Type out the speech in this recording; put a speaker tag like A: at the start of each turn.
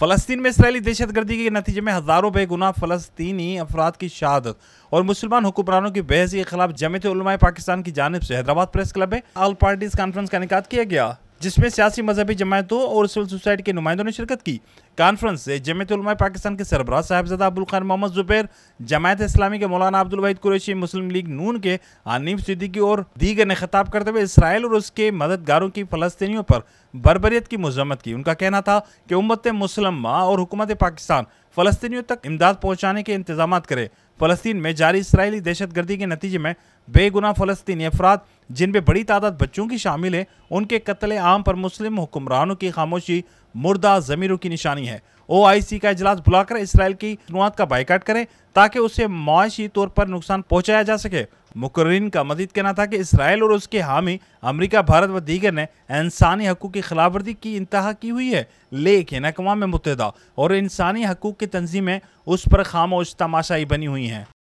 A: फलस्तीन में इसराइली दहशतगर्दी के नतीजे में हज़ारों बेगुनाह फलस्तनी अफराद की शहादत और मुसलमान हुक्मरानों की बहस के खिलाफ जमत पाकिस्तान की जानब से हैदराबाद प्रेस क्लब में ऑल पार्टीज कॉन्फ्रेंस का इनका किया गया जिसमें सियासी मजहबी जमायतों और सिविल सोसाइटी के नुमाइंदों ने शिरकत की कॉन्फ्रेंस से जमयतलमा पाकिस्तान के सरबराह साहबजादा अबुल खान मोहम्मद जुबैर जमायत इस्लामी के मौलाना अब्दुल वहीद कुरैशी मुस्लिम लीग नून के आनीफ सिद्दीकी और दीगर ने खताब करते हुए इसराइल और उसके मददगारों की फलस्तनी पर बरबरीत की मजम्मत की उनका कहना था कि उम्मत मुसलमा और हुकूमत पाकिस्तान फलस्तनी तक इमदाद पहुँचाने के इंतजाम करे फलस्तीन में जारी इसराइली दहशत गर्दी के नतीजे में बेगुना फलस्तीनी अफराद जिनमें बड़ी तादाद बच्चों की शामिल है उनके कत्ल आम पर मुस्लिम हुक्मरानों की खामोशी मुर्दा ज़मीरों की निशानी है ओ आई सी का अजलास बुलाकर इसराइल की मनुआत का बाइकाट करें ताकि उसे मुआशी तौर पर नुकसान पहुँचाया जा सके मुकर्रीन का मजीद कहना था कि इसराइल और उसके हामी अमरीका भारत व दीगर ने इंसानी हकूक़ की खिलाफवर्जी की इंतहा की हुई है लेकिन अकवा मुतहदा और इंसानी हकूक़ की तंजीमें उस पर खामोश तमाशाई बनी हुई हैं